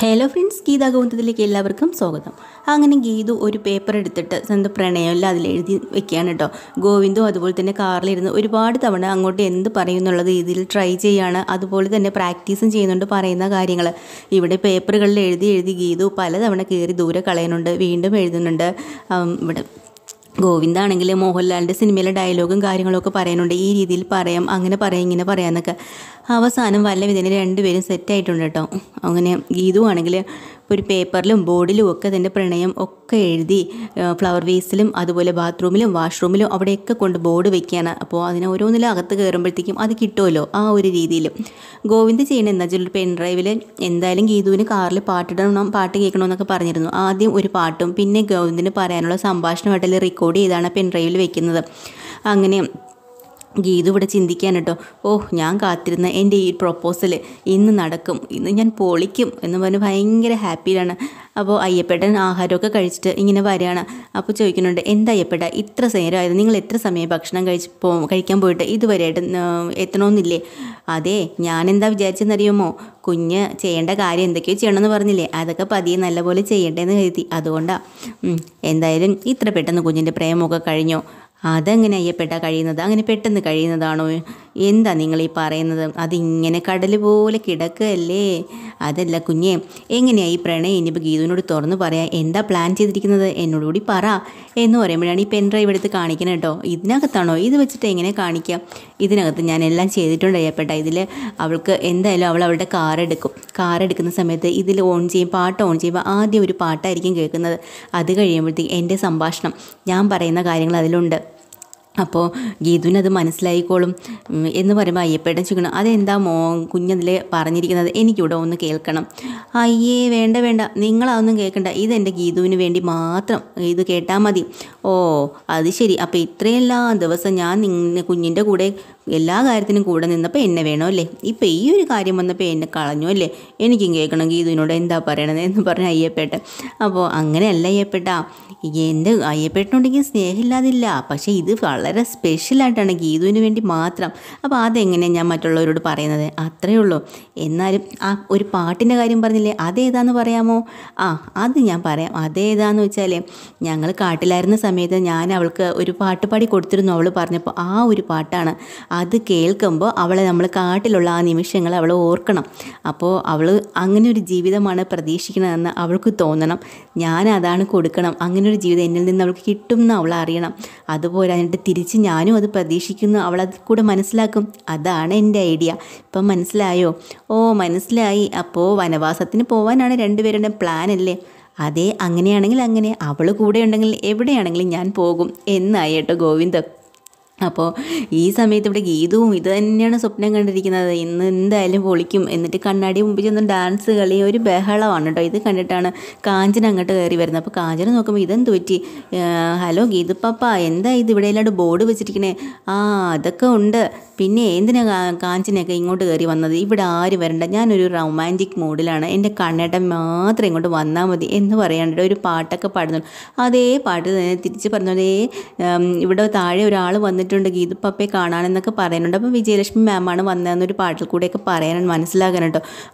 hello friends Geetha ഗോവിന്ദത്തിലേക്ക് എല്ലാവർക്കും സ്വാഗതം അങ്ങനെ ഗീതു ഒരു പേപ്പർ എടുത്തിട്ട് സ്വന്തം പ്രണയമല്ല അതിൽ എഴുതി വെക്കുകയാണ് കേട്ടോ ഗോവിന്ദു അതുപോലെ തന്നെ കാറിലിരുന്ന് ഒരുപാട് തവണ അങ്ങോട്ട് എന്ത് പറയുമെന്നുള്ള രീതിയിൽ ട്രൈ ചെയ്യാണ് അതുപോലെ തന്നെ പ്രാക്ടീസും ചെയ്യുന്നുണ്ട് പറയുന്ന കാര്യങ്ങൾ ഇവിടെ പേപ്പറുകളിൽ എഴുതി എഴുതി ഗീതു പലതവണ കയറി ദൂരെ കളയുന്നുണ്ട് വീണ്ടും എഴുതുന്നുണ്ട് ഇവിടെ ഗോവിന്ദാണെങ്കിൽ മോഹൻലാലിൻ്റെ സിനിമയിലെ ഡയലോഗും കാര്യങ്ങളൊക്കെ പറയുന്നുണ്ട് ഈ രീതിയിൽ പറയാം അങ്ങനെ പറയാം ഇങ്ങനെ പറയാമെന്നൊക്കെ അവസാനം വല്ലവിധ രണ്ടുപേരും സെറ്റായിട്ടുണ്ട് കേട്ടോ അങ്ങനെ ഗീതു ആണെങ്കിൽ ഒരു പേപ്പറിലും ബോർഡിലും ഒക്കെ തൻ്റെ പ്രണയം ഒക്കെ എഴുതി ഫ്ലവർ വേസിലും അതുപോലെ ബാത്റൂമിലും വാഷ്റൂമിലും അവിടെയൊക്കെ കൊണ്ട് ബോർഡ് വെക്കുകയാണ് അപ്പോൾ അതിനെ ഓരോന്നിലും അകത്ത് കയറുമ്പോഴത്തേക്കും അത് കിട്ടുമല്ലോ ആ ഒരു രീതിയിൽ ഗോവിന്ദ് ചെയ്യണ എന്താ വെച്ചാൽ ഒരു പെൻഡ്രൈവിൽ എന്തായാലും ഗീതുവിന് കാറിൽ പാട്ടിടണം പാട്ട് കേൾക്കണമെന്നൊക്കെ പറഞ്ഞിരുന്നു ആദ്യം ഒരു പാട്ടും പിന്നെ ഗോവിന്ദിന് പറയാനുള്ള സംഭാഷണമായിട്ടെല്ലാം റെക്കോർഡ് ചെയ്താണ് ഡ്രൈവിൽ വെക്കുന്നത് അങ്ങനെ ഗീതു ഇവിടെ ചിന്തിക്കാൻ കേട്ടോ ഓ ഞാൻ കാത്തിരുന്ന എൻ്റെ ഈ പ്രൊപ്പോസൽ ഇന്ന് നടക്കും ഇന്ന് ഞാൻ പൊളിക്കും എന്ന് പറഞ്ഞ് ഭയങ്കര ഹാപ്പിയിലാണ് അപ്പോൾ അയ്യപ്പേട്ടൻ ആഹാരമൊക്കെ കഴിച്ചിട്ട് ഇങ്ങനെ വരികയാണ് അപ്പോൾ ചോദിക്കുന്നുണ്ട് എന്താ അയ്യപ്പേട്ട ഇത്ര നേരമായത് നിങ്ങൾ എത്ര സമയം ഭക്ഷണം കഴിച്ച് പോ കഴിക്കാൻ പോയിട്ട് ഇതുവരെയായിട്ട് എത്തണമെന്നില്ലേ അതെ ഞാനെന്താ വിചാരിച്ചെന്നറിയുമോ കുഞ്ഞ് ചെയ്യേണ്ട കാര്യം എന്തൊക്കെയോ ചെയ്യണമെന്ന് പറഞ്ഞില്ലേ അതൊക്കെ പതിയെ നല്ലപോലെ എന്ന് കരുതി അതുകൊണ്ടാണ് എന്തായാലും ഇത്ര പെട്ടെന്ന് കുഞ്ഞിൻ്റെ പ്രേമമൊക്കെ കഴിഞ്ഞോ അതെങ്ങനെ അയ്യപ്പെട്ട കഴിയുന്നത് അങ്ങനെ പെട്ടെന്ന് കഴിയുന്നതാണോ എന്താ നിങ്ങൾ ഈ പറയുന്നത് അതിങ്ങനെ കടൽ പോലെ കിടക്കുകയല്ലേ അതല്ല കുഞ്ഞേ എങ്ങനെയാണ് ഈ പ്രണയം ഇനിയിപ്പോൾ ഗീതുവിനോട് തുറന്നു പറയാം എന്താ പ്ലാൻ ചെയ്തിരിക്കുന്നത് എന്നോട് കൂടി പറ എന്ന് പറയുമ്പോഴാണ് ഈ പെൻ ഡ്രൈവ് എടുത്ത് കാണിക്കണം കേട്ടോ ഇതിനകത്താണോ ഇത് വെച്ചിട്ട് എങ്ങനെ കാണിക്കാം ഇതിനകത്ത് ഞാൻ എല്ലാം ചെയ്തിട്ടുണ്ട് അയ്യപ്പെട്ട ഇതിൽ അവൾക്ക് എന്തായാലും അവൾ അവളുടെ കാർ എടുക്കും കാർ എടുക്കുന്ന സമയത്ത് ഇതിൽ ഓൺ ചെയ്യും പാട്ട് ഓൺ ചെയ്യുമ്പോൾ ആദ്യം ഒരു പാട്ടായിരിക്കും കേൾക്കുന്നത് അത് കഴിയുമ്പോഴത്തേക്ക് എൻ്റെ സംഭാഷണം ഞാൻ പറയുന്ന കാര്യങ്ങൾ അതിലുണ്ട് അപ്പോൾ ഗീതുവിനത് മനസ്സിലായിക്കോളും എന്ന് പറയുമ്പോൾ അയ്യപ്പേട്ടൻ ചോദിക്കണം അതെന്താ മോ കുഞ്ഞതിൽ പറഞ്ഞിരിക്കുന്നത് എനിക്കിവിടെ ഒന്ന് കേൾക്കണം അയ്യേ വേണ്ട വേണ്ട നിങ്ങളതൊന്നും കേൾക്കണ്ട ഇതെൻ്റെ ഗീതുവിന് വേണ്ടി മാത്രം ഇത് കേട്ടാൽ മതി ഓ അത് ശരി അപ്പോൾ ഇത്രയെല്ലാം ദിവസം ഞാൻ നിന്നെ കുഞ്ഞിൻ്റെ കൂടെ എല്ലാ കാര്യത്തിനും കൂടെ നിന്നപ്പോൾ എന്നെ വേണോ അല്ലേ ഇപ്പോൾ ഈ ഒരു കാര്യം വന്നപ്പോൾ എന്നെ കളഞ്ഞു അല്ലേ എനിക്കും കേൾക്കണമെങ്കിൽ ഇതിനോട് എന്താ പറയണത് എന്ന് പറഞ്ഞ അയ്യപ്പേട്ട അപ്പോൾ അങ്ങനെയല്ല അയ്യപ്പേട്ട എൻ്റെ അയ്യപ്പേട്ടനുണ്ടെങ്കിൽ സ്നേഹമില്ലാതില്ല പക്ഷേ ഇത് വളരെ സ്പെഷ്യലായിട്ടാണ് ഗീതുവിന് വേണ്ടി മാത്രം അപ്പോൾ അതെങ്ങനെയാണ് ഞാൻ മറ്റുള്ളവരോട് പറയുന്നത് അത്രയേ ഉള്ളൂ എന്നാലും ആ ഒരു പാട്ടിൻ്റെ കാര്യം പറഞ്ഞില്ലേ അതേതാന്ന് പറയാമോ ആ അത് ഞാൻ പറയാം അതേതാന്ന് വെച്ചാൽ ഞങ്ങൾ കാട്ടിലായിരുന്ന സമയത്ത് ഞാൻ അവൾക്ക് ഒരു പാട്ട് പാടി കൊടുത്തിരുന്നു അവൾ പറഞ്ഞപ്പോൾ ആ ഒരു പാട്ടാണ് അത് കേൾക്കുമ്പോൾ അവളെ നമ്മൾ കാട്ടിലുള്ള ആ നിമിഷങ്ങൾ അവൾ ഓർക്കണം അപ്പോൾ അവൾ അങ്ങനെ ഒരു ജീവിതമാണ് പ്രതീക്ഷിക്കണതെന്ന് അവൾക്ക് തോന്നണം ഞാൻ അതാണ് കൊടുക്കണം അങ്ങനെ ഒരു ജീവിതം എന്നിൽ നിന്ന് അവൾക്ക് കിട്ടും എന്ന് അവൾ അറിയണം അതുപോലെ എന്നിട്ട് തിരിച്ച് ഞാനും അത് പ്രതീക്ഷിക്കുന്നു അത് കൂടെ മനസ്സിലാക്കും അതാണ് എൻ്റെ ഐഡിയ ഇപ്പം മനസ്സിലായോ ഓ മനസ്സിലായി അപ്പോൾ വനവാസത്തിന് പോകാനാണ് രണ്ടുപേരുടെ പ്ലാൻ അല്ലേ അതെ അങ്ങനെയാണെങ്കിൽ അങ്ങനെ അവൾ കൂടെ ഉണ്ടെങ്കിൽ എവിടെയാണെങ്കിലും ഞാൻ പോകും എന്നായി കേട്ടോ ഗോവിന്ദൻ അപ്പോൾ ഈ സമയത്ത് ഇവിടെ ഗീതവും ഇത് തന്നെയാണ് സ്വപ്നം കണ്ടിരിക്കുന്നത് ഇന്ന് എന്തായാലും പൊളിക്കും എന്നിട്ട് കണ്ണാടി മുമ്പിൽ ചെന്ന് ഡാൻസ് കളി ഒരു ബഹളമാണ് കേട്ടോ ഇത് കണ്ടിട്ടാണ് കാഞ്ചന അങ്ങോട്ട് കയറി വരുന്നത് അപ്പോൾ കാഞ്ചന നോക്കുമ്പോൾ ഇതെന്ത് പറ്റി ഹലോ ഗീതു പാപ്പ എന്താ ഇത് ഇവിടെ എല്ലാവരും ബോർഡ് വെച്ചിരിക്കണേ ആ അതൊക്കെ ഉണ്ട് പിന്നെ എന്തിനാ കാഞ്ചനയൊക്കെ ഇങ്ങോട്ട് കയറി വന്നത് ഇവിടെ ആര് വരണ്ട ഞാനൊരു റൊമാൻറ്റിക് മൂഡിലാണ് എൻ്റെ കണ്ണേട്ടൻ മാത്രം ഇങ്ങോട്ട് വന്നാൽ മതി എന്ന് പറയാനുണ്ട് ഒരു പാട്ടൊക്കെ പാടുന്നുണ്ട് അതേ പാട്ട് തന്നെ തിരിച്ച് പറഞ്ഞതേ ഇവിടെ താഴെ ഒരാൾ വന്നിട്ട് വന്നിട്ടുണ്ട് ഗീതു പപ്പയെ കാണാനെന്നൊക്കെ പറയുന്നുണ്ട് അപ്പോൾ വിജയലക്ഷ്മി മാമാണ് വന്നതെന്നൊരു പാട്ടിൽ കൂടെയൊക്കെ പറയാനാണ് മനസ്സിലാകാൻ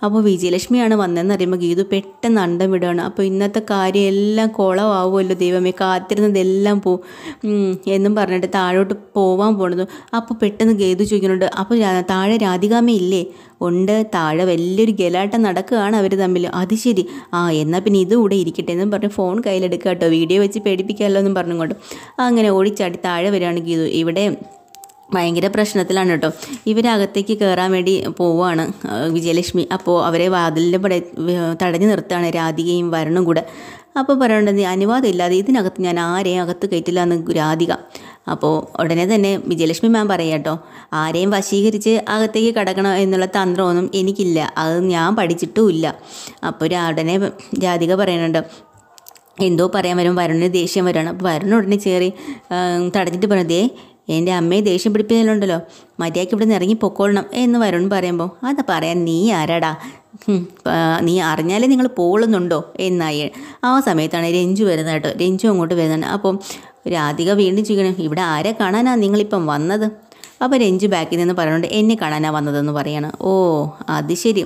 അപ്പോൾ വിജയലക്ഷ്മിയാണ് വന്നതെന്ന് അറിയുമ്പോൾ ഗീതു പെട്ടെന്ന് അണ്ടം വിടുകയാണ് അപ്പോൾ ഇന്നത്തെ കാര്യം എല്ലാം കുളമാവുമല്ലോ ദൈവമേ കാത്തിരുന്നതെല്ലാം പോവും എന്നും പറഞ്ഞിട്ട് താഴോട്ട് പോവാൻ പോണത് അപ്പോൾ പെട്ടെന്ന് ഗീതു ചോദിക്കുന്നുണ്ട് അപ്പോൾ താഴെ രാധികാമേ ഇല്ലേ ഉണ്ട് താഴെ വലിയൊരു ഗലാട്ടം നടക്കുകയാണ് അവർ തമ്മിൽ അത് ശരി ആ എന്നാൽ പിന്നെ ഇതുകൂടെ ഇരിക്കട്ടെ എന്നും പറഞ്ഞ് ഫോൺ കയ്യിലെടുക്കുക കേട്ടോ വീഡിയോ വെച്ച് പേടിപ്പിക്കാമല്ലോ എന്നും പറഞ്ഞുകൊണ്ട് അങ്ങനെ ഓടിച്ചാടി താഴെ വരികയാണെങ്കിൽ ഇത് ഇവിടെ ഭയങ്കര പ്രശ്നത്തിലാണ് കേട്ടോ ഇവരകത്തേക്ക് കയറാൻ വേണ്ടി പോവുകയാണ് വിജയലക്ഷ്മി അപ്പോൾ അവരെ വാതിലിൻ്റെ പട തടഞ്ഞു നിർത്തുകയാണ് രാധികയും വരണും കൂടെ അപ്പോൾ പറയേണ്ടത് അനുവാദം ഇല്ലാതെ ഇതിനകത്ത് ഞാൻ ആരെയും അകത്ത് കയറ്റില്ല എന്ന് രാധിക അപ്പോൾ ഉടനെ തന്നെ വിജയലക്ഷ്മി മാം പറയാം കേട്ടോ ആരെയും വശീകരിച്ച് അകത്തേക്ക് കടക്കണം എന്നുള്ള തന്ത്രമൊന്നും എനിക്കില്ല അത് ഞാൻ പഠിച്ചിട്ടുമില്ല അപ്പോൾ ഉടനെ ജാതിക പറയുന്നുണ്ട് എന്തോ പറയാൻ വരും വരുണിന് ദേഷ്യം വരികയാണ് അപ്പോൾ വരുൺ ഉടനെ ചേറി തടഞ്ഞിട്ട് പറഞ്ഞതേ എൻ്റെ അമ്മയെ ദേഷ്യം പിടിപ്പിക്കലുണ്ടല്ലോ മര്യാദയ്ക്ക് ഇവിടെ നിന്ന് ഇറങ്ങി പൊക്കോളണം എന്ന് വരുൺ പറയുമ്പോൾ അത് പറയാൻ നീ ആരാടാ നീ അറിഞ്ഞാലേ നിങ്ങൾ പോകുന്നുണ്ടോ എന്നായി ആ സമയത്താണ് രഞ്ജു വരുന്നത് കേട്ടോ രഞ്ജു അങ്ങോട്ട് വരുന്നുണ്ട് അപ്പം രാധിക വീണ്ടും ചെയ്യണം ഇവിടെ ആരെ കാണാനാണ് നിങ്ങളിപ്പം വന്നത് അപ്പോൾ രഞ്ജു ബാക്കിൽ നിന്ന് പറയുന്നുണ്ട് എന്നെ കാണാനാണ് വന്നതെന്ന് പറയാണ് ഓ അത് ശരി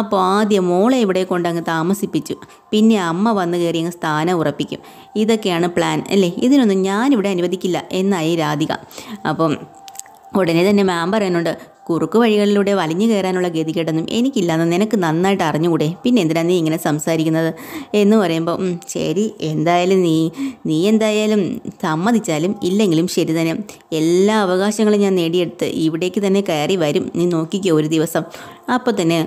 അപ്പോൾ ആദ്യം മോളെ ഇവിടെ കൊണ്ടങ്ങ് താമസിപ്പിച്ചു പിന്നെ അമ്മ വന്ന് കയറി അങ്ങ് സ്ഥാനം ഉറപ്പിക്കും ഇതൊക്കെയാണ് പ്ലാൻ അല്ലേ ഇതിനൊന്നും ഞാനിവിടെ അനുവദിക്കില്ല എന്നായി രാധിക അപ്പം ഉടനെ തന്നെ മാം പറയുന്നുണ്ട് കുറുക്ക് വഴികളിലൂടെ വലിഞ്ഞു കയറാനുള്ള ഗതികേടൊന്നും എനിക്കില്ലാന്ന് നിനക്ക് നന്നായിട്ട് അറിഞ്ഞുകൂടെ പിന്നെ എന്തിനാ നീ ഇങ്ങനെ സംസാരിക്കുന്നത് എന്ന് പറയുമ്പോൾ ശരി എന്തായാലും നീ നീ എന്തായാലും സമ്മതിച്ചാലും ഇല്ലെങ്കിലും ശരി തന്നെ എല്ലാ അവകാശങ്ങളും ഞാൻ നേടിയെടുത്ത് ഇവിടേക്ക് തന്നെ കയറി വരും നീ നോക്കിക്കോ ഒരു ദിവസം അപ്പോൾ തന്നെ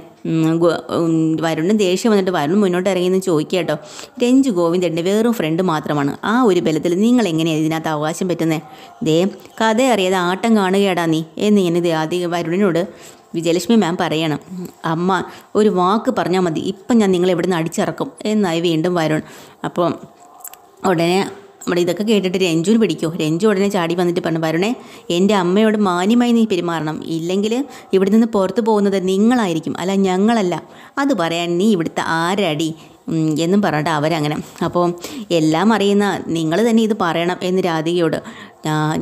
വരുണിന് ദേഷ്യം വന്നിട്ട് വരുൺ മുന്നോട്ട് ഇറങ്ങിയെന്ന് ചോദിക്കുക കേട്ടോ രഞ്ജു ഗോവിന്ദൻ്റെ വേറും ഫ്രണ്ട് മാത്രമാണ് ആ ഒരു ബലത്തിൽ നിങ്ങൾ എങ്ങനെയാണ് ഇതിനകത്ത് അവകാശം പറ്റുന്നത് ദേ കഥ അറിയാതെ ആട്ടം കാണുകയാടാ നീ എന്നിങ്ങനെ ആദ്യം വരുൺ അരുണിനോട് വിജയലക്ഷ്മി മാം പറയണം അമ്മ ഒരു വാക്ക് പറഞ്ഞാൽ മതി ഇപ്പം ഞാൻ നിങ്ങളെ ഇവിടെ നിന്ന് അടിച്ചിറക്കും എന്നായി വീണ്ടും വരുൺ അപ്പോൾ ഉടനെ നമ്മുടെ ഇതൊക്കെ കേട്ടിട്ട് രഞ്ജുവിന് പിടിക്കോ രഞ്ജു ഉടനെ ചാടി വന്നിട്ട് പറഞ്ഞു വരുണേ എൻ്റെ അമ്മയോട് മാന്യമായി നീ പെരുമാറണം ഇല്ലെങ്കിൽ ഇവിടെ നിന്ന് പുറത്തു പോകുന്നത് നിങ്ങളായിരിക്കും അല്ല ഞങ്ങളല്ല അത് പറയാൻ നീ ഇവിടുത്തെ ആരടി എന്നും പറഞ്ഞിട്ട് അവരങ്ങനെ അപ്പോൾ എല്ലാം അറിയുന്ന നിങ്ങൾ തന്നെ ഇത് പറയണം എന്ന് രാധികയോട്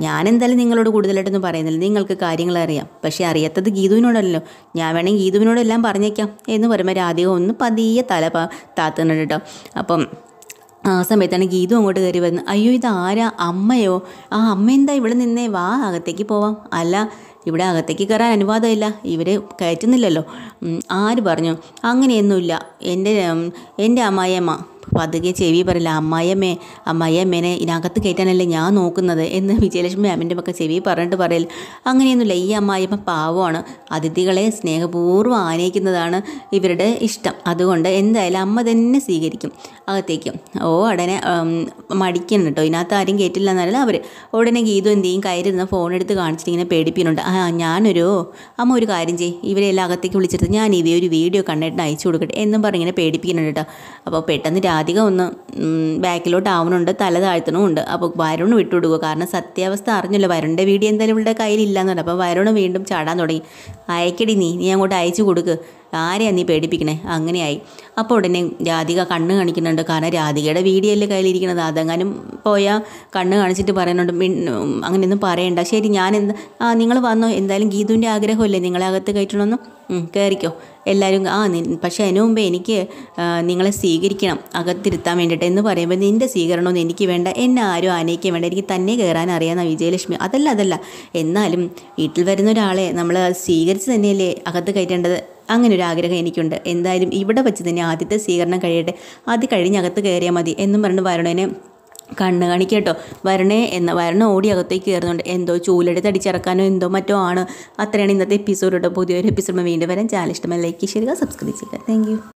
ഞാനെന്തായാലും നിങ്ങളോട് കൂടുതലായിട്ടൊന്നും പറയുന്നില്ല നിങ്ങൾക്ക് കാര്യങ്ങൾ അറിയാം പക്ഷേ അറിയാത്തത് ഗീതുവിനോടല്ലോ ഞാൻ വേണമെങ്കിൽ ഗീതുവിനോടെല്ലാം പറഞ്ഞേക്കാം എന്ന് പറയുമ്പോൾ രാധിക ഒന്ന് പതിയെ തല താത്തുന്നുണ്ട് കേട്ടോ അപ്പം ആ സമയത്താണ് ഗീതു അങ്ങോട്ട് കയറി വരുന്നത് അയ്യോ ഇത് ആരാ അമ്മയോ ആ അമ്മ എന്താ ഇവിടെ നിന്നേ വാ അകത്തേക്ക് പോവാം അല്ല ഇവിടെ അകത്തേക്ക് കയറാൻ അനുവാദമില്ല ഇവരെ കയറ്റുന്നില്ലല്ലോ ആര് പറഞ്ഞു അങ്ങനെയൊന്നുമില്ല എൻ്റെ എൻ്റെ അമ്മായിയമ്മ പതുകെ ചെവി പറയില്ല അമ്മായിയമ്മേ അമ്മായിയമ്മേനെ ഇതിനകത്ത് കയറ്റാനല്ലേ ഞാൻ നോക്കുന്നത് എന്ന് വിജയലക്ഷ്മി മാമിൻ്റെ ഒക്കെ ചെവി പറഞ്ഞിട്ട് പറയൽ അങ്ങനെയൊന്നുമില്ല ഈ അമ്മായിയമ്മ പാവമാണ് അതിഥികളെ സ്നേഹപൂർവ്വം ആനയിക്കുന്നതാണ് ഇവരുടെ ഇഷ്ടം അതുകൊണ്ട് എന്തായാലും അമ്മ തന്നെ സ്വീകരിക്കും അകത്തേക്കും ഓ ഉടനെ മടിക്കണം കേട്ടോ ഇതിനകത്ത് ആരും കയറ്റില്ല എന്നല്ല അവർ ഉടനെ ഗീതു എന്ത് ചെയ്യും കയറിരുന്ന ഫോൺ എടുത്ത് കാണിച്ചിട്ട് ഇങ്ങനെ പേടിപ്പിക്കുന്നുണ്ട് ആ ഞാനൊരു അമ്മ ഒരു കാര്യം ചെയ്യും ഇവരെല്ലാം അകത്തേക്ക് വിളിച്ചെടുത്ത് ഞാൻ ഇതേ ഒരു വീഡിയോ കണ്ടിട്ട് അയച്ചു കൊടുക്കട്ടെ എന്നും പറഞ്ഞിങ്ങനെ പേടിപ്പിക്കുന്നുണ്ട് കേട്ടോ അപ്പോൾ പെട്ടെന്ന് അധികം ഒന്ന് ബാക്കിലോട്ട് ആവണുണ്ട് തല താഴ്ത്തണമുണ്ട് അപ്പോൾ വരുൺ വിട്ടുകൊടുക്കുക കാരണം സത്യാവസ്ഥ അറിഞ്ഞല്ലോ വരുണിൻ്റെ വീട് എന്തായാലും ഇവിടെ കയ്യിലില്ലാന്ന് പറഞ്ഞു അപ്പോൾ വരുണ് വീണ്ടും ചാടാൻ തുടങ്ങി അയക്കടി നീ നീ അങ്ങോട്ട് അയച്ചു കൊടുക്ക് ആരെയാണ് നീ പേടിപ്പിക്കണേ അങ്ങനെയായി അപ്പോൾ ഉടനെ രാധിക കണ്ണ് കാണിക്കുന്നുണ്ട് കാരണം രാധികയുടെ വീഡിയോയിൽ കയ്യിലിരിക്കുന്നത് അതെങ്ങാനും പോയാൽ കണ്ണ് കാണിച്ചിട്ട് പറയുന്നുണ്ട് അങ്ങനെയൊന്നും പറയണ്ട ശരി ഞാൻ എന്ത് ആ നിങ്ങൾ വന്നോ എന്തായാലും ഗീതുവിൻ്റെ ആഗ്രഹമല്ലേ നിങ്ങളെ അകത്ത് കയറ്റണമെന്ന് കയറിക്കോ എല്ലാവരും ആ പക്ഷേ അതിനു മുമ്പേ എനിക്ക് നിങ്ങളെ സ്വീകരിക്കണം അകത്തിരുത്താൻ വേണ്ടിയിട്ട് എന്ന് പറയുമ്പോൾ നിൻ്റെ സ്വീകരണമൊന്നും എനിക്ക് വേണ്ട എന്നെ ആരും ആനയിക്കാൻ വേണ്ട എനിക്ക് തന്നെ കയറാൻ അറിയാമെന്ന വിജയലക്ഷ്മി അതല്ല അതല്ല എന്നാലും വീട്ടിൽ വരുന്ന ഒരാളെ നമ്മൾ സ്വീകരിച്ച് തന്നെയല്ലേ അകത്ത് കയറ്റേണ്ടത് അങ്ങനെ ഒരു ആഗ്രഹം എനിക്കുണ്ട് എന്തായാലും ഇവിടെ വെച്ച് തന്നെ ആദ്യത്തെ സ്വീകരണം കഴിയട്ടെ അത് കഴിഞ്ഞ് അകത്ത് കയറിയാൽ മതി എന്നും പറഞ്ഞ് വരണേനെ കണ്ണ് കാണിക്കട്ടോ വരണേ എന്ന വരണ ഓടി അകത്തേക്ക് കയറുന്നുണ്ട് എന്തോ ചൂലടി തടിച്ചിറക്കാനോ എന്തോ മറ്റോ ആണ് അത്രയാണ് ഇന്നത്തെ എപ്പിസോഡ് കേട്ടോ പുതിയൊരു എപ്പിസോഡ് വീണ്ടും വരാൻ ചാനൽ ഇഷ്ടമല്ല ലൈക്ക് ചെയ്യുക സബ്സ്ക്രൈബ് ചെയ്യുക താങ്ക്